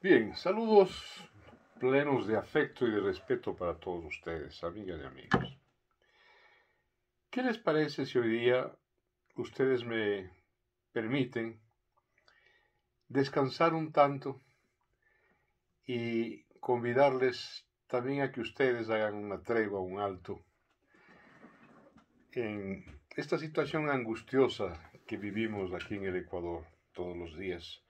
Bien, saludos plenos de afecto y de respeto para todos ustedes, amigas y amigos. ¿Qué les parece si hoy día ustedes me permiten descansar un tanto y convidarles también a que ustedes hagan una tregua, un alto en esta situación angustiosa que vivimos aquí en el Ecuador todos los días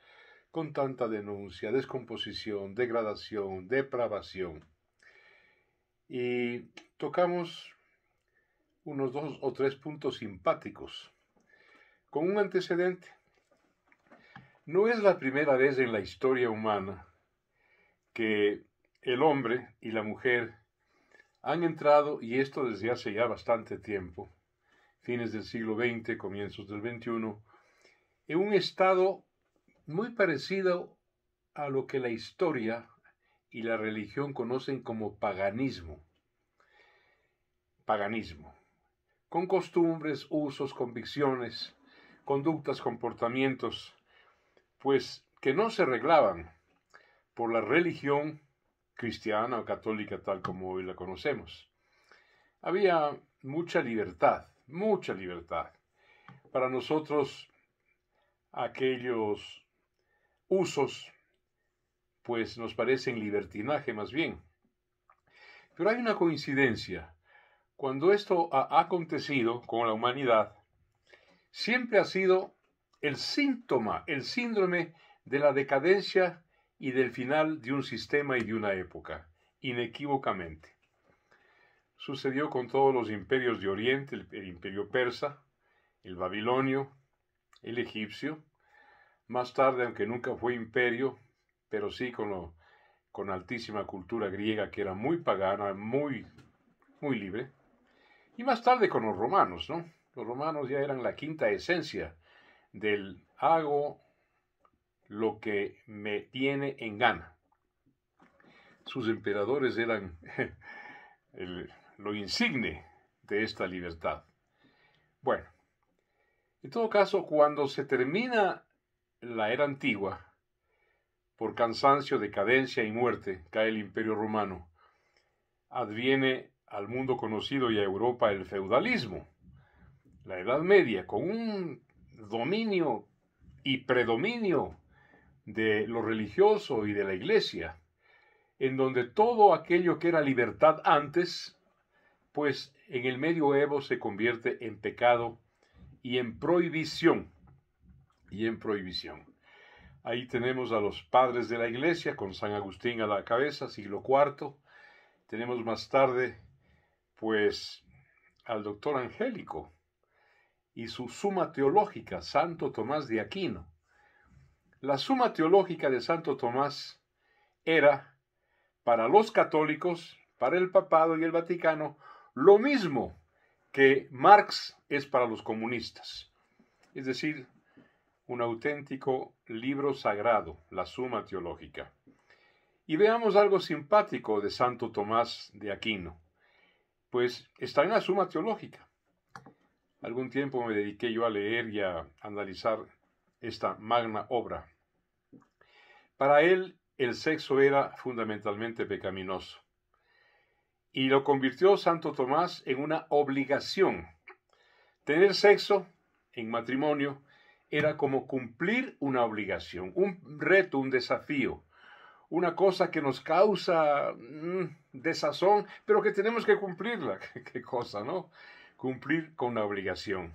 con tanta denuncia, descomposición, degradación, depravación. Y tocamos unos dos o tres puntos simpáticos, con un antecedente. No es la primera vez en la historia humana que el hombre y la mujer han entrado, y esto desde hace ya bastante tiempo, fines del siglo XX, comienzos del XXI, en un estado muy parecido a lo que la historia y la religión conocen como paganismo. Paganismo, con costumbres, usos, convicciones, conductas, comportamientos, pues que no se arreglaban por la religión cristiana o católica tal como hoy la conocemos. Había mucha libertad, mucha libertad. Para nosotros, aquellos usos, pues nos parecen libertinaje más bien. Pero hay una coincidencia. Cuando esto ha acontecido con la humanidad, siempre ha sido el síntoma, el síndrome de la decadencia y del final de un sistema y de una época, inequívocamente. Sucedió con todos los imperios de Oriente, el, imperio persa, el babilonio, el egipcio, más tarde, aunque nunca fue imperio, pero sí con, con altísima cultura griega que era muy pagana, muy, muy libre. Y más tarde con los romanos, ¿no? Los romanos ya eran la quinta esencia del hago lo que me tiene en gana. Sus emperadores eran lo insigne de esta libertad. Bueno, en todo caso, cuando se termina la era antigua, por cansancio, decadencia y muerte, cae el imperio romano. Adviene al mundo conocido y a Europa el feudalismo, la Edad Media, con un dominio y predominio de lo religioso y de la iglesia, en donde todo aquello que era libertad antes, pues en el medioevo se convierte en pecado y en prohibición y en prohibición. Ahí tenemos a los padres de la iglesia, con San Agustín a la cabeza, siglo IV. Tenemos más tarde, pues, al doctor Angélico y su suma teológica, Santo Tomás de Aquino. La suma teológica de Santo Tomás era, para los católicos, para el papado y el Vaticano, lo mismo que Marx es para los comunistas. Es decir, un auténtico libro sagrado, la Suma Teológica. Y veamos algo simpático de Santo Tomás de Aquino, pues está en la Suma Teológica. Algún tiempo me dediqué yo a leer y a analizar esta magna obra. Para él, el sexo era fundamentalmente pecaminoso y lo convirtió Santo Tomás en una obligación. Tener sexo en matrimonio era como cumplir una obligación, un reto, un desafío, una cosa que nos causa mm, desazón, pero que tenemos que cumplirla. ¿Qué cosa, no? Cumplir con la obligación.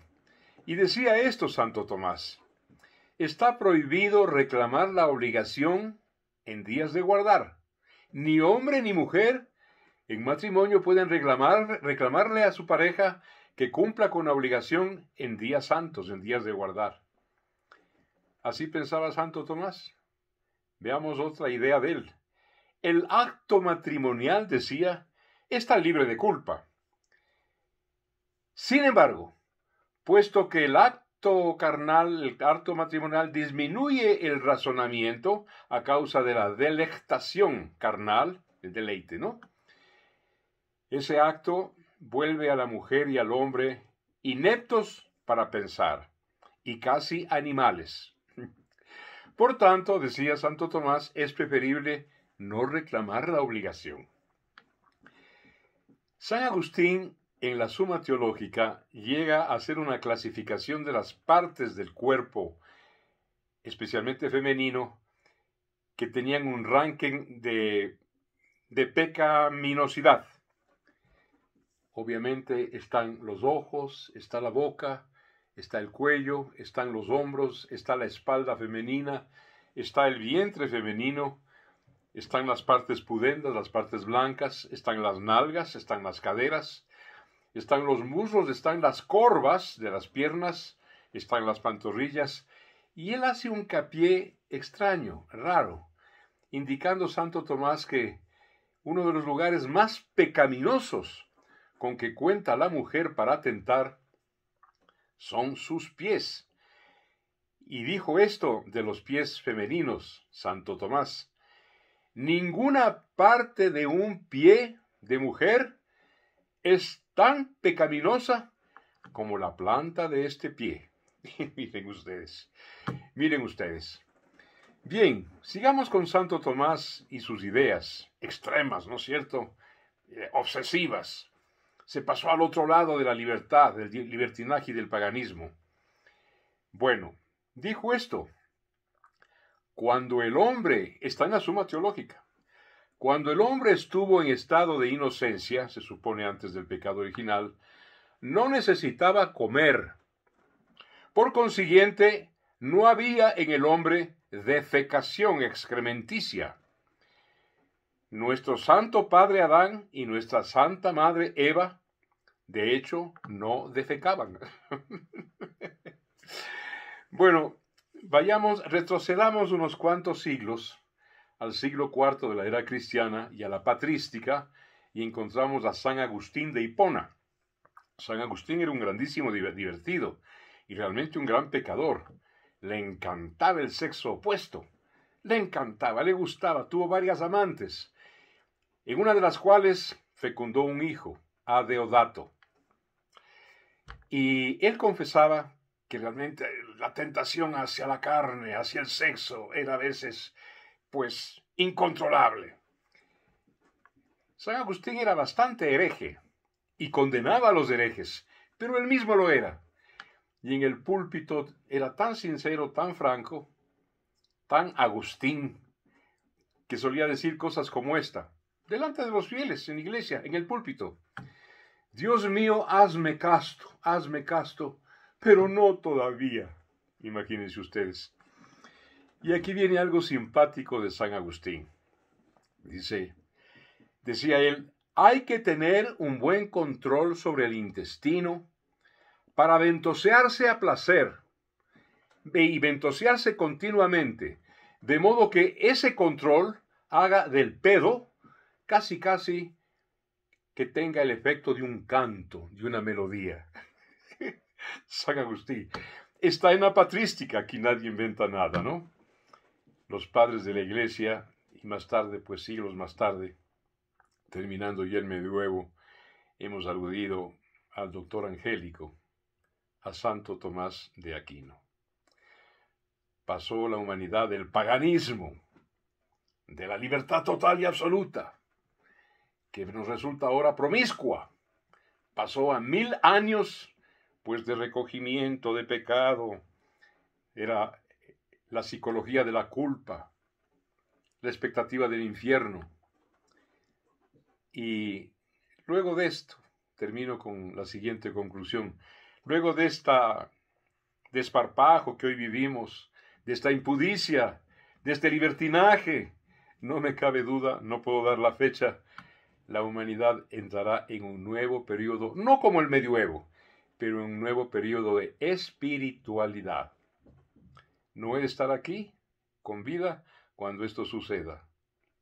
Y decía esto Santo Tomás, está prohibido reclamar la obligación en días de guardar. Ni hombre ni mujer en matrimonio pueden reclamarle a su pareja que cumpla con la obligación en días santos, en días de guardar. Así pensaba Santo Tomás. Veamos otra idea de él. El acto matrimonial, decía, está libre de culpa. Sin embargo, puesto que el acto carnal, el acto matrimonial, disminuye el razonamiento a causa de la delectación carnal, el deleite, ¿no? Ese acto vuelve a la mujer y al hombre ineptos para pensar y casi animales. Por tanto, decía Santo Tomás, es preferible no reclamar la obligación. San Agustín, en la Suma Teológica, llega a hacer una clasificación de las partes del cuerpo, especialmente femenino, que tenían un ranking de, de pecaminosidad. Obviamente están los ojos, está la boca, está el cuello, están los hombros, está la espalda femenina, está el vientre femenino, están las partes pudendas, las partes blancas, están las nalgas, están las caderas, están los muslos, están las corvas de las piernas, están las pantorrillas, y él hace un capié extraño, raro, indicando Santo Tomás que uno de los lugares más pecaminosos con que cuenta la mujer para atentar son sus pies. Y dijo esto de los pies femeninos, Santo Tomás, ninguna parte de un pie de mujer es tan pecaminosa como la planta de este pie. miren ustedes, miren ustedes. Bien, sigamos con Santo Tomás y sus ideas extremas, ¿no es cierto? Eh, obsesivas se pasó al otro lado de la libertad, del libertinaje y del paganismo. Bueno, dijo esto, cuando el hombre, está en la suma teológica, cuando el hombre estuvo en estado de inocencia, se supone antes del pecado original, no necesitaba comer. Por consiguiente, no había en el hombre defecación excrementicia. Nuestro santo padre Adán y nuestra santa madre Eva, de hecho, no defecaban. bueno, vayamos, retrocedamos unos cuantos siglos al siglo IV de la era cristiana y a la patrística y encontramos a San Agustín de Hipona. San Agustín era un grandísimo divertido y realmente un gran pecador. Le encantaba el sexo opuesto. Le encantaba, le gustaba, tuvo varias amantes en una de las cuales fecundó un hijo, a Deodato. Y él confesaba que realmente la tentación hacia la carne, hacia el sexo, era a veces, pues, incontrolable. San Agustín era bastante hereje y condenaba a los herejes, pero él mismo lo era. Y en el púlpito era tan sincero, tan franco, tan Agustín, que solía decir cosas como esta delante de los fieles en iglesia, en el púlpito. Dios mío, hazme casto, hazme casto, pero no todavía. Imagínense ustedes. Y aquí viene algo simpático de San Agustín. Dice, decía él, hay que tener un buen control sobre el intestino para ventosearse a placer y ventosearse continuamente, de modo que ese control haga del pedo casi casi que tenga el efecto de un canto, de una melodía. San Agustín. Está en la patrística, aquí nadie inventa nada, ¿no? Los padres de la iglesia, y más tarde, pues siglos más tarde, terminando ya el medioevo, hemos aludido al doctor Angélico, a Santo Tomás de Aquino. Pasó la humanidad del paganismo, de la libertad total y absoluta, que nos resulta ahora promiscua. Pasó a mil años, pues de recogimiento, de pecado. Era la psicología de la culpa, la expectativa del infierno. Y luego de esto, termino con la siguiente conclusión, luego de esta desparpajo que hoy vivimos, de esta impudicia, de este libertinaje, no me cabe duda, no puedo dar la fecha, la humanidad entrará en un nuevo periodo, no como el medioevo, pero en un nuevo periodo de espiritualidad. No de estar aquí con vida cuando esto suceda,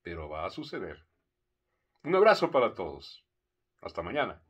pero va a suceder. Un abrazo para todos. Hasta mañana.